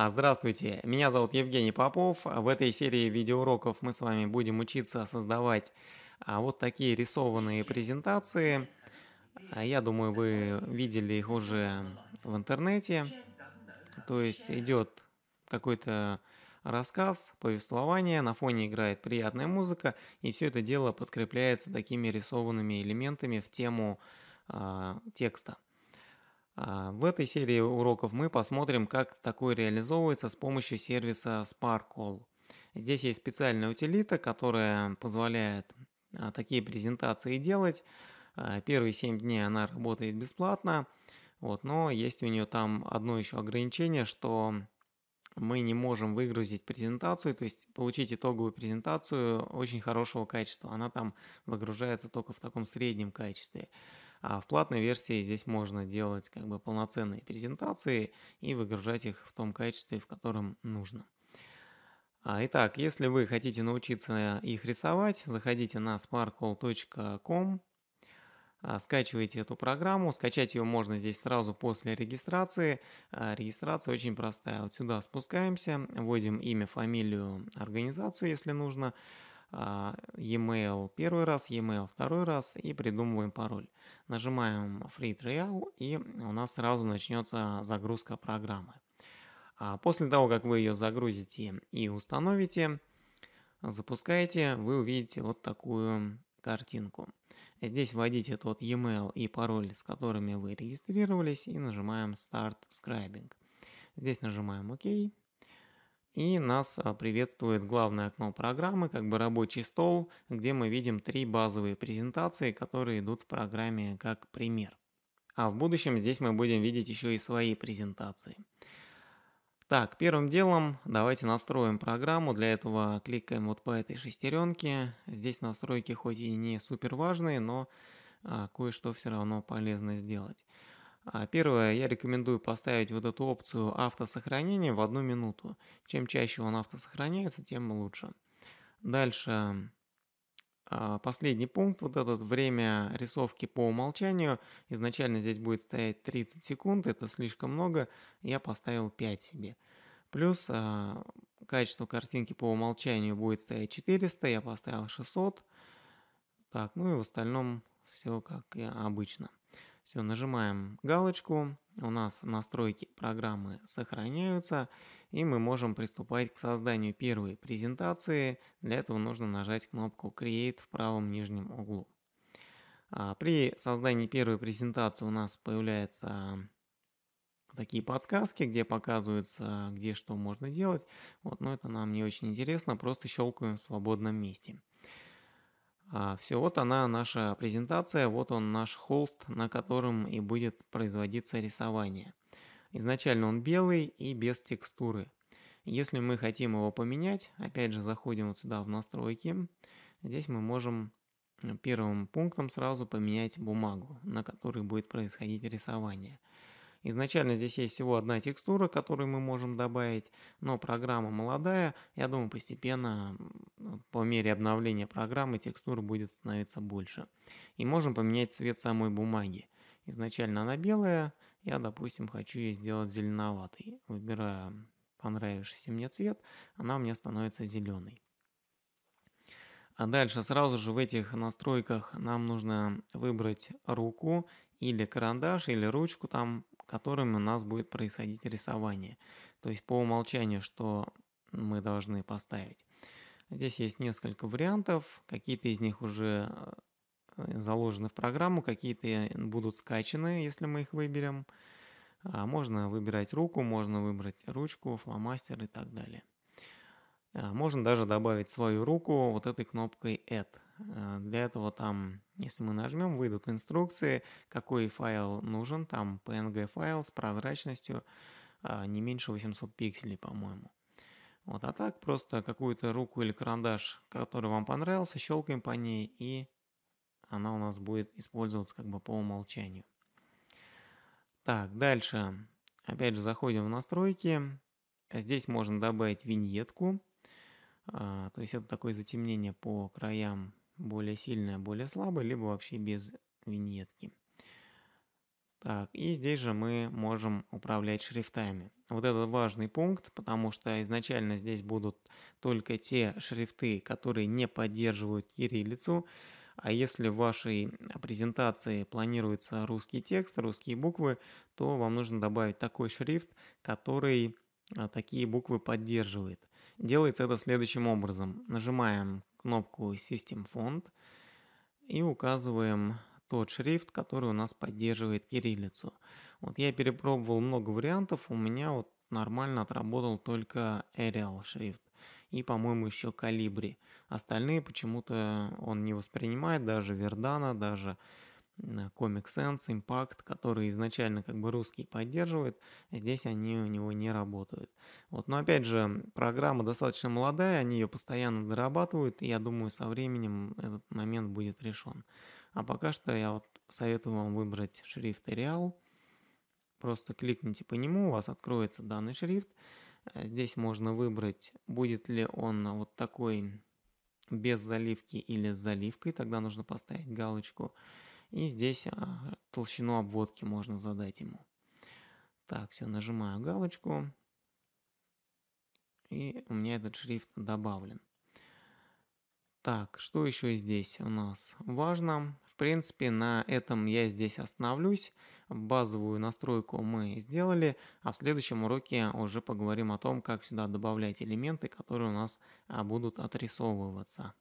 А, здравствуйте, меня зовут Евгений Попов. В этой серии видеоуроков мы с вами будем учиться создавать а, вот такие рисованные презентации. А, я думаю, вы видели их уже в интернете. То есть идет какой-то рассказ, повествование, на фоне играет приятная музыка, и все это дело подкрепляется такими рисованными элементами в тему э, текста. А, в этой серии уроков мы посмотрим, как такой реализовывается с помощью сервиса Sparkle. Здесь есть специальная утилита, которая позволяет а, такие презентации делать. А, первые 7 дней она работает бесплатно, вот, но есть у нее там одно еще ограничение, что мы не можем выгрузить презентацию, то есть получить итоговую презентацию очень хорошего качества. Она там выгружается только в таком среднем качестве. А в платной версии здесь можно делать как бы полноценные презентации и выгружать их в том качестве, в котором нужно. А, итак, если вы хотите научиться их рисовать, заходите на sparkle.com, а, скачивайте эту программу. Скачать ее можно здесь сразу после регистрации. А, регистрация очень простая. Вот сюда спускаемся, вводим имя, фамилию, организацию, если нужно. А, e-mail первый раз, e-mail второй раз и придумываем пароль. Нажимаем Free Trial и у нас сразу начнется загрузка программы. А после того, как вы ее загрузите и установите, запускаете, вы увидите вот такую картинку. Здесь вводите тот e-mail и пароль, с которыми вы регистрировались и нажимаем Start Scribing. Здесь нажимаем ОК OK и нас а, приветствует главное окно программы, как бы рабочий стол, где мы видим три базовые презентации, которые идут в программе как пример. А в будущем здесь мы будем видеть еще и свои презентации. Так, первым делом давайте настроим программу. Для этого кликаем вот по этой шестеренке. Здесь настройки хоть и не супер важные, но а, кое-что все равно полезно сделать. А, первое, я рекомендую поставить вот эту опцию автосохранения в одну минуту. Чем чаще он автосохраняется, тем лучше. Дальше, а, последний пункт, вот этот время рисовки по умолчанию. Изначально здесь будет стоять 30 секунд, это слишком много, я поставил 5 себе. Плюс а, качество картинки по умолчанию будет стоять 400, я поставил 600. Так, ну и в остальном все как обычно. Все, нажимаем галочку, у нас настройки программы сохраняются, и мы можем приступать к созданию первой презентации. Для этого нужно нажать кнопку Create в правом нижнем углу. А, при создании первой презентации у нас появляются такие подсказки, где показывается, где что можно делать. Вот, но это нам не очень интересно, просто щелкаем в свободном месте. А, Все, вот она наша презентация, вот он наш холст, на котором и будет производиться рисование. Изначально он белый и без текстуры. Если мы хотим его поменять, опять же заходим вот сюда в настройки. Здесь мы можем первым пунктом сразу поменять бумагу, на которой будет происходить рисование. Изначально здесь есть всего одна текстура, которую мы можем добавить, но программа молодая, я думаю, постепенно Э, по мере обновления программы текстур будет становиться больше. И можем поменять цвет самой бумаги. Изначально она белая, я, допустим, хочу ее сделать зеленоватой. Выбираю понравившийся мне цвет, она у меня становится зеленой. А дальше сразу же в этих настройках нам нужно выбрать руку или карандаш, или ручку, там, которым у нас будет происходить рисование. То есть по умолчанию, что мы должны поставить. Здесь есть несколько вариантов. Какие-то из них уже э, заложены в программу, какие-то будут скачаны, если мы их выберем. А, можно выбирать руку, можно выбрать ручку, фломастер и так далее. А, можно даже добавить свою руку вот этой кнопкой Add. А, для этого там, если мы нажмем, выйдут инструкции, какой файл нужен. Там PNG файл с прозрачностью не меньше 800 пикселей, по-моему. Вот, а так просто какую-то руку или карандаш, который вам понравился, щелкаем по ней, и она у нас будет использоваться как бы по умолчанию. Так, дальше. Опять же заходим в настройки. Здесь можно добавить виньетку. А, то есть это такое затемнение по краям более сильное, более слабое, либо вообще без виньетки. Так, и здесь же мы можем управлять шрифтами. Вот это важный пункт, потому что изначально здесь будут только те шрифты, которые не поддерживают кириллицу. А если в вашей презентации планируется русский текст, русские буквы, то вам нужно добавить такой шрифт, который э, такие буквы поддерживает. Делается это следующим образом. Нажимаем кнопку System Font и указываем тот шрифт, который у нас поддерживает кириллицу. Вот я перепробовал много вариантов, у меня вот нормально отработал только Arial шрифт и, по-моему, еще Калибри. Остальные почему-то он не воспринимает, даже Вердана, даже э, Comic Sans, Impact, которые изначально как бы русский поддерживает, здесь они у него не работают. Вот, но опять же, программа достаточно молодая, они ее постоянно дорабатывают, и я думаю, со временем этот момент будет решен. А пока что я вот советую вам выбрать шрифт Arial. Просто кликните по нему, у вас откроется данный шрифт. Э, здесь можно выбрать, будет ли он вот такой без заливки или с заливкой. Тогда нужно поставить галочку. И здесь а, толщину обводки можно задать ему. Так, все, нажимаю галочку. И у меня этот шрифт добавлен. Так, что еще здесь у нас важно? В принципе, на этом я здесь остановлюсь. Базовую настройку мы сделали, а в следующем уроке уже поговорим о том, как сюда добавлять элементы, которые у нас а, будут отрисовываться.